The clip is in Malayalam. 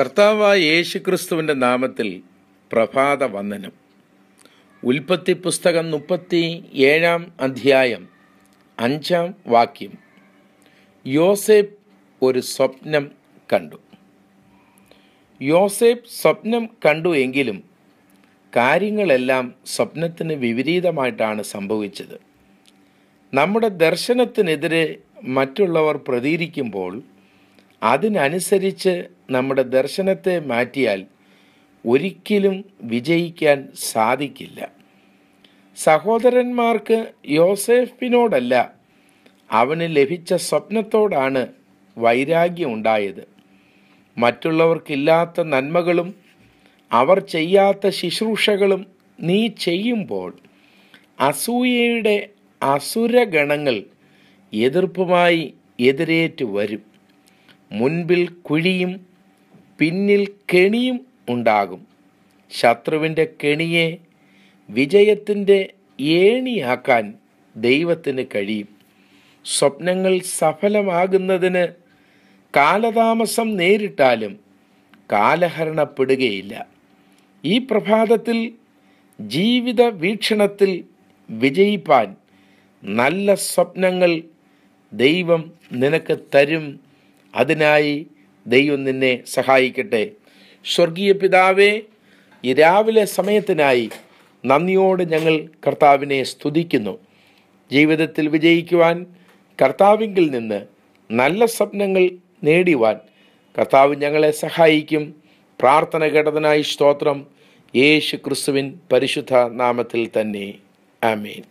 കർത്താവായ ക്രിസ്തുവിൻ്റെ നാമത്തിൽ പ്രഭാത വന്ദനം ഉൽപ്പത്തി പുസ്തകം മുപ്പത്തി ഏഴാം അധ്യായം അഞ്ചാം വാക്യം യോസേപ്പ് ഒരു സ്വപ്നം കണ്ടു യോസേപ്പ് സ്വപ്നം കണ്ടു എങ്കിലും കാര്യങ്ങളെല്ലാം സ്വപ്നത്തിന് വിപരീതമായിട്ടാണ് സംഭവിച്ചത് നമ്മുടെ ദർശനത്തിനെതിരെ മറ്റുള്ളവർ പ്രതികരിക്കുമ്പോൾ അതിനനുസരിച്ച് നമ്മുടെ ദർശനത്തെ മാറ്റിയാൽ ഒരിക്കലും വിജയിക്കാൻ സാധിക്കില്ല സഹോദരന്മാർക്ക് യോസേഫിനോടല്ല അവന് ലഭിച്ച സ്വപ്നത്തോടാണ് വൈരാഗ്യം ഉണ്ടായത് മറ്റുള്ളവർക്കില്ലാത്ത നന്മകളും അവർ ചെയ്യാത്ത ശുശ്രൂഷകളും നീ ചെയ്യുമ്പോൾ അസൂയയുടെ അസുരഗണങ്ങൾ എതിർപ്പുമായി എതിരേറ്റ് വരും മുൻപിൽ കുഴിയും പിന്നിൽ കെണിയും ഉണ്ടാകും ശത്രുവിൻ്റെ കെണിയെ വിജയത്തിൻ്റെ ഏണിയാക്കാൻ ദൈവത്തിന് കഴിയും സ്വപ്നങ്ങൾ സഫലമാകുന്നതിന് കാലതാമസം നേരിട്ടാലും കാലഹരണപ്പെടുകയില്ല ഈ പ്രഭാതത്തിൽ ജീവിത വീക്ഷണത്തിൽ വിജയിപ്പാൻ നല്ല സ്വപ്നങ്ങൾ ദൈവം നിനക്ക് തരും അതിനായി ദൈവം നിന്നെ സഹായിക്കട്ടെ സ്വർഗീയ പിതാവേ ഈ രാവിലെ സമയത്തിനായി നന്ദിയോടെ ഞങ്ങൾ കർത്താവിനെ സ്തുതിക്കുന്നു ജീവിതത്തിൽ വിജയിക്കുവാൻ കർത്താവിങ്കിൽ നിന്ന് നല്ല സ്വപ്നങ്ങൾ നേടിവാൻ കർത്താവ് ഞങ്ങളെ സഹായിക്കും പ്രാർത്ഥന കേട്ടതിനായി സ്തോത്രം യേശു ക്രിസ്തുവിൻ പരിശുദ്ധ നാമത്തിൽ തന്നെ ആമേൻ